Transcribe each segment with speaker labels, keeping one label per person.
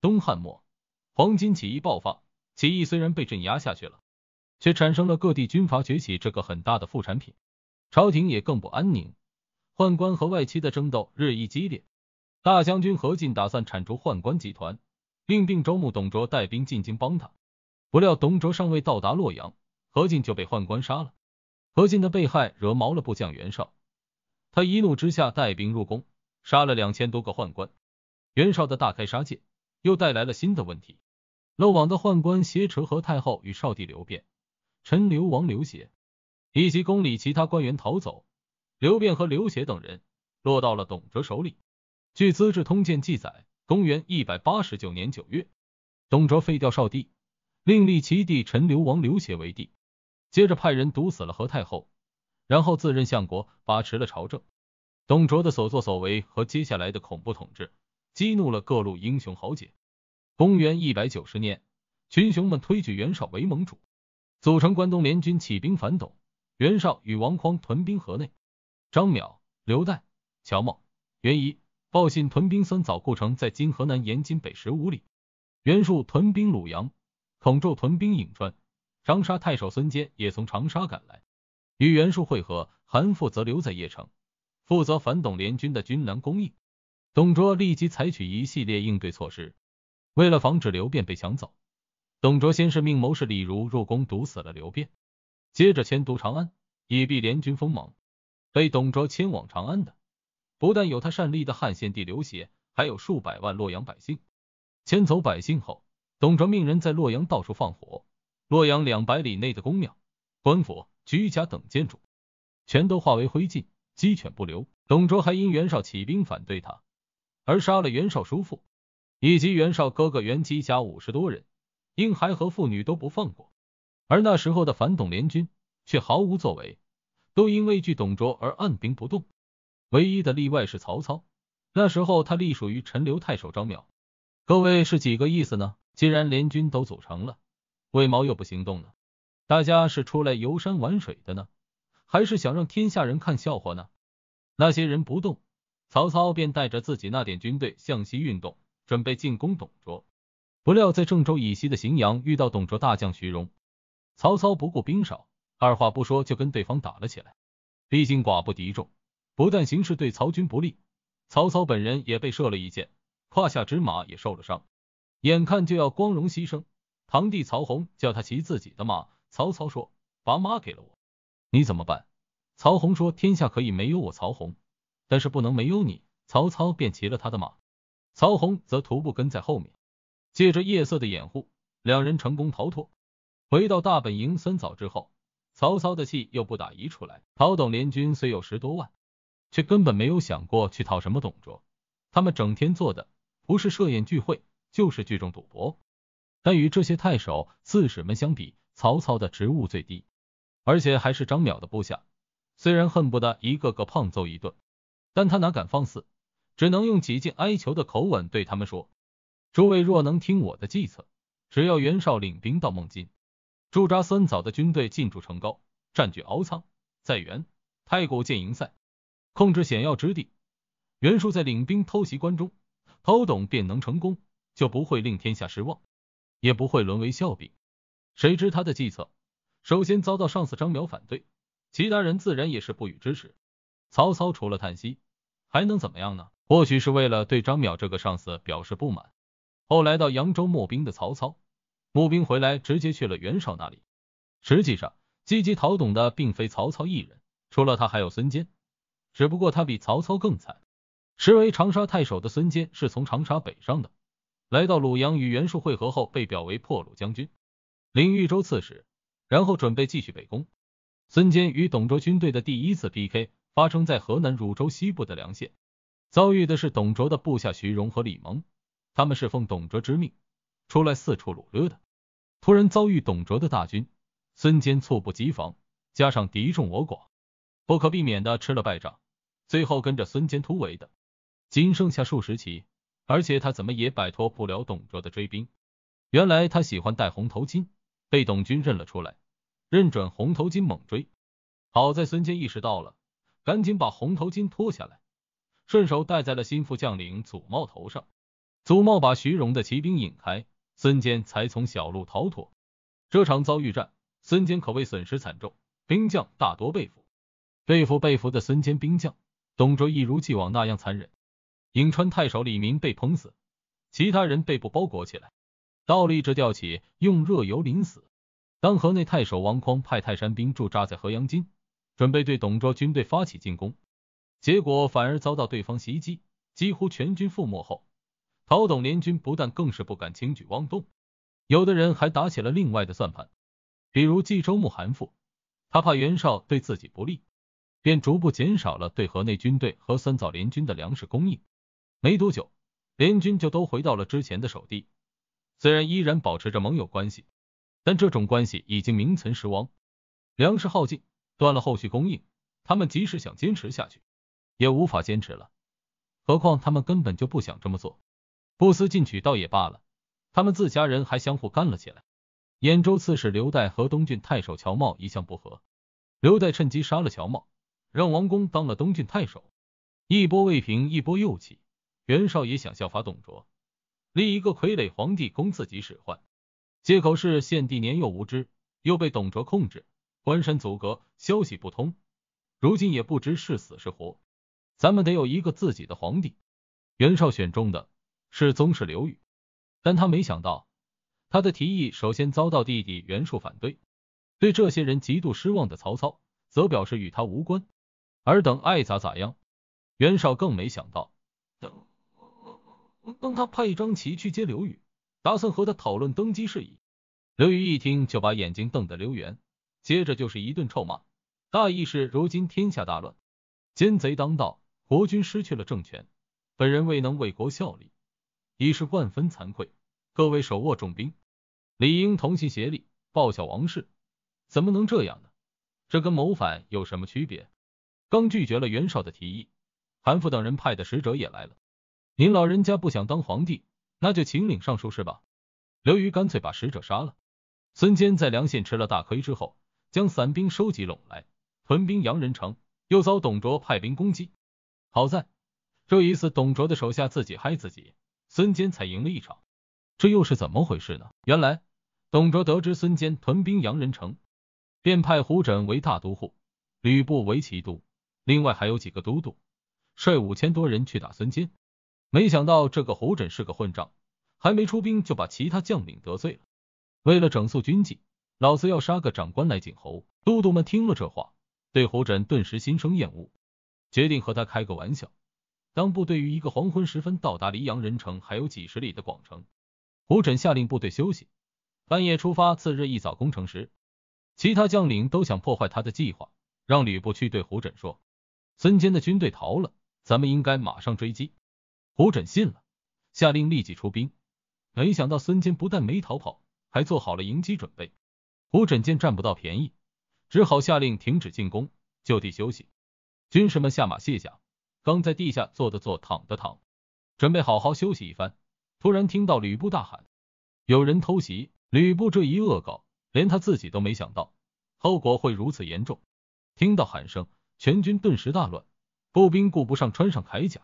Speaker 1: 东汉末，黄巾起义爆发。起义虽然被镇压下去了，却产生了各地军阀崛起这个很大的副产品。朝廷也更不安宁，宦官和外戚的争斗日益激烈。大将军何进打算铲除宦官集团，令并州牧董卓带兵进京帮他。不料董卓尚未到达洛阳，何进就被宦官杀了。何进的被害惹毛了部将袁绍，他一怒之下带兵入宫，杀了两千多个宦官。袁绍的大开杀戒。又带来了新的问题。漏网的宦官挟持何太后与少帝刘辩、陈留王刘协以及宫里其他官员逃走。刘辩和刘协等人落到了董卓手里。据《资治通鉴》记载，公元一百八十九年九月，董卓废掉少帝，另立其弟陈留王刘协为帝，接着派人毒死了何太后，然后自任相国，把持了朝政。董卓的所作所为和接下来的恐怖统治。激怒了各路英雄豪杰。公元一百九十年，群雄们推举袁绍为盟主，组成关东联军起兵反董。袁绍与王匡屯兵河内，张邈、刘岱、乔瑁、袁仪、报信屯兵酸枣故城，在今河南延津北十五里。袁术屯兵鲁阳，孔宙屯兵颍川，长沙太守孙坚也从长沙赶来，与袁术会合。韩馥则留在邺城，负责反董联军的军粮供应。董卓立即采取一系列应对措施，为了防止刘辩被抢走，董卓先是命谋士李儒入宫毒死了刘辩，接着迁都长安，以避联军锋芒。被董卓迁往长安的，不但有他擅立的汉献帝刘协，还有数百万洛阳百姓。迁走百姓后，董卓命人在洛阳到处放火，洛阳两百里内的宫庙、官府、居家等建筑，全都化为灰烬，鸡犬不留。董卓还因袁绍起兵反对他。而杀了袁绍叔父，以及袁绍哥哥袁基家五十多人，婴孩和妇女都不放过。而那时候的反董联军却毫无作为，都因畏惧董卓而按兵不动。唯一的例外是曹操，那时候他隶属于陈留太守张邈。各位是几个意思呢？既然联军都组成了，为毛又不行动呢？大家是出来游山玩水的呢，还是想让天下人看笑话呢？那些人不动。曹操便带着自己那点军队向西运动，准备进攻董卓。不料在郑州以西的荥阳遇到董卓大将徐荣，曹操不顾兵少，二话不说就跟对方打了起来。毕竟寡不敌众，不但形势对曹军不利，曹操本人也被射了一箭，胯下之马也受了伤，眼看就要光荣牺牲，堂弟曹洪叫他骑自己的马，曹操说：“把马给了我，你怎么办？”曹洪说：“天下可以没有我曹洪。”但是不能没有你，曹操便骑了他的马，曹洪则徒步跟在后面。借着夜色的掩护，两人成功逃脱。回到大本营三枣之后，曹操的气又不打一处来。讨董联军虽有十多万，却根本没有想过去讨什么董卓。他们整天做的不是设宴聚会，就是聚众赌博。但与这些太守、刺史们相比，曹操的职务最低，而且还是张邈的部下。虽然恨不得一个个胖揍一顿。但他哪敢放肆，只能用几近哀求的口吻对他们说：“诸位若能听我的计策，只要袁绍领兵到孟津，驻扎三枣的军队进驻城高，占据敖仓，在原太谷建营赛，控制险要之地，袁术在领兵偷袭关中，偷董便能成功，就不会令天下失望，也不会沦为笑柄。”谁知他的计策，首先遭到上司张淼反对，其他人自然也是不予支持。曹操除了叹息，还能怎么样呢？或许是为了对张淼这个上司表示不满，后来到扬州募兵的曹操，募兵回来直接去了袁绍那里。实际上，积极逃董的并非曹操一人，除了他还有孙坚，只不过他比曹操更惨。实为长沙太守的孙坚是从长沙北上的，来到鲁阳与袁术会合后，被表为破虏将军，领豫州刺史，然后准备继续北攻。孙坚与董卓军队的第一次 PK。发生在河南汝州西部的梁县，遭遇的是董卓的部下徐荣和李蒙，他们是奉董卓之命出来四处掳掠的。突然遭遇董卓的大军，孙坚猝不及防，加上敌众我寡，不可避免的吃了败仗。最后跟着孙坚突围的，仅剩下数十骑，而且他怎么也摆脱不了董卓的追兵。原来他喜欢戴红头巾，被董军认了出来，认准红头巾猛追。好在孙坚意识到了。赶紧把红头巾脱下来，顺手戴在了心腹将领祖茂头上。祖茂把徐荣的骑兵引开，孙坚才从小路逃脱。这场遭遇战，孙坚可谓损失惨重，兵将大多被俘。被俘被俘的孙坚兵将，董卓一如既往那样残忍。颍川太守李明被烹死，其他人被布包裹起来，倒立着吊起，用热油淋死。当河内太守王匡派泰山兵驻扎在河阳津。准备对董卓军队发起进攻，结果反而遭到对方袭击，几乎全军覆没。后陶董联军不但更是不敢轻举妄动，有的人还打起了另外的算盘，比如冀州牧韩馥，他怕袁绍对自己不利，便逐步减少了对河内军队和三枣联军的粮食供应。没多久，联军就都回到了之前的守地，虽然依然保持着盟友关系，但这种关系已经名存实亡，粮食耗尽。断了后续供应，他们即使想坚持下去，也无法坚持了。何况他们根本就不想这么做，不思进取倒也罢了，他们自家人还相互干了起来。兖州刺史刘岱和东郡太守乔瑁一向不和，刘岱趁机杀了乔瑁，让王宫当了东郡太守。一波未平，一波又起。袁绍也想效法董卓，立一个傀儡皇帝供自己使唤，借口是献帝年幼无知，又被董卓控制。关山阻隔，消息不通，如今也不知是死是活。咱们得有一个自己的皇帝。袁绍选中的是宗室刘宇，但他没想到，他的提议首先遭到弟弟袁术反对。对这些人极度失望的曹操，则表示与他无关，尔等爱咋咋样。袁绍更没想到，等让他派张旗去接刘宇，打算和他讨论登基事宜。刘宇一听，就把眼睛瞪得溜圆。接着就是一顿臭骂，大意是如今天下大乱，奸贼当道，国君失去了政权，本人未能为国效力，已是万分惭愧。各位手握重兵，理应同心协力，报效王室，怎么能这样呢？这跟谋反有什么区别？刚拒绝了袁绍的提议，韩馥等人派的使者也来了。您老人家不想当皇帝，那就请领尚书是吧？刘瑜干脆把使者杀了。孙坚在梁县吃了大亏之后。将散兵收集拢来，屯兵杨人城，又遭董卓派兵攻击。好在这一次董卓的手下自己害自己，孙坚才赢了一场。这又是怎么回事呢？原来董卓得知孙坚屯兵杨人城，便派胡轸为大都护，吕布为骑都，另外还有几个都督，率五千多人去打孙坚。没想到这个胡轸是个混账，还没出兵就把其他将领得罪了，为了整肃军纪。老子要杀个长官来儆猴。都督们听了这话，对胡轸顿时心生厌恶，决定和他开个玩笑。当部队于一个黄昏时分到达离阳人城还有几十里的广城，胡轸下令部队休息，半夜出发。次日一早攻城时，其他将领都想破坏他的计划，让吕布去对胡轸说：“孙坚的军队逃了，咱们应该马上追击。”胡轸信了，下令立即出兵。没想到孙坚不但没逃跑，还做好了迎击准备。胡轸见占不到便宜，只好下令停止进攻，就地休息。军士们下马卸甲，刚在地下坐的坐，躺的躺，准备好好休息一番。突然听到吕布大喊：“有人偷袭！”吕布这一恶搞，连他自己都没想到后果会如此严重。听到喊声，全军顿时大乱，步兵顾不上穿上铠甲，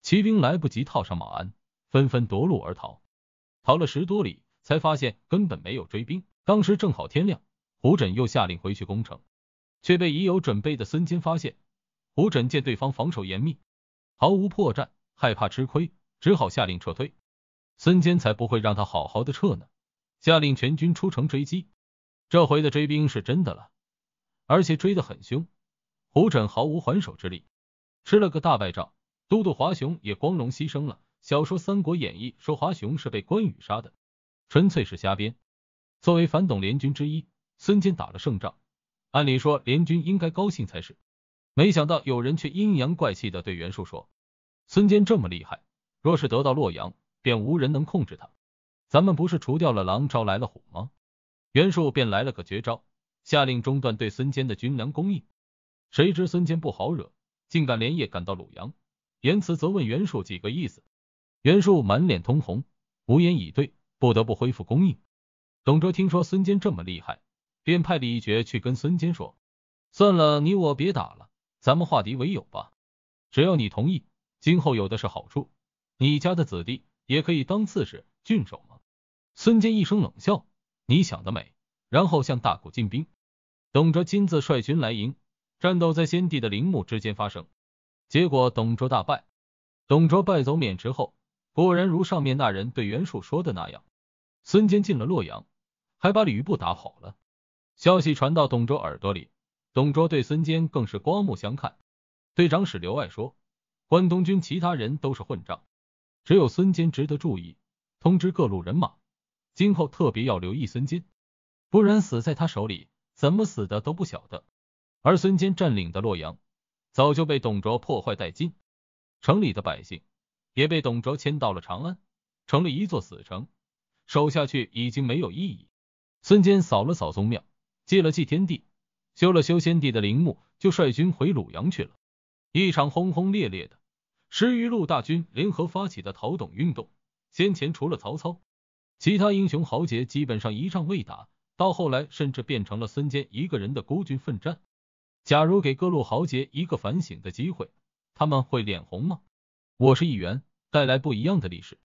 Speaker 1: 骑兵来不及套上马鞍，纷纷夺路而逃。逃了十多里，才发现根本没有追兵。当时正好天亮，胡轸又下令回去攻城，却被已有准备的孙坚发现。胡轸见对方防守严密，毫无破绽，害怕吃亏，只好下令撤退。孙坚才不会让他好好的撤呢，下令全军出城追击。这回的追兵是真的了，而且追得很凶，胡轸毫无还手之力，吃了个大败仗。都督华雄也光荣牺牲了。小说《三国演义》说华雄是被关羽杀的，纯粹是瞎编。作为反董联军之一，孙坚打了胜仗，按理说联军应该高兴才是，没想到有人却阴阳怪气的对袁术说：“孙坚这么厉害，若是得到洛阳，便无人能控制他。咱们不是除掉了狼，招来了虎吗？”袁术便来了个绝招，下令中断对孙坚的军粮供应。谁知孙坚不好惹，竟敢连夜赶到鲁阳，言辞责问袁术几个意思。袁术满脸通红，无言以对，不得不恢复供应。董卓听说孙坚这么厉害，便派李傕去跟孙坚说：“算了，你我别打了，咱们化敌为友吧。只要你同意，今后有的是好处，你家的子弟也可以当刺史、郡守吗？”孙坚一声冷笑：“你想得美！”然后向大谷进兵。董卓亲自率军来迎，战斗在先帝的陵墓之间发生，结果董卓大败。董卓败走渑池后，果然如上面那人对袁术说的那样。孙坚进了洛阳，还把吕布打跑了。消息传到董卓耳朵里，董卓对孙坚更是刮目相看，对长史刘爱说：“关东军其他人都是混账，只有孙坚值得注意。通知各路人马，今后特别要留意孙坚，不然死在他手里，怎么死的都不晓得。”而孙坚占领的洛阳，早就被董卓破坏殆尽，城里的百姓也被董卓迁到了长安，成了一座死城。守下去已经没有意义。孙坚扫了扫宗庙，祭了祭天地，修了修先帝的陵墓，就率军回鲁阳去了。一场轰轰烈烈的十余路大军联合发起的讨董运动，先前除了曹操，其他英雄豪杰基本上一仗未打，到后来甚至变成了孙坚一个人的孤军奋战。假如给各路豪杰一个反省的机会，他们会脸红吗？我是议员，带来不一样的历史。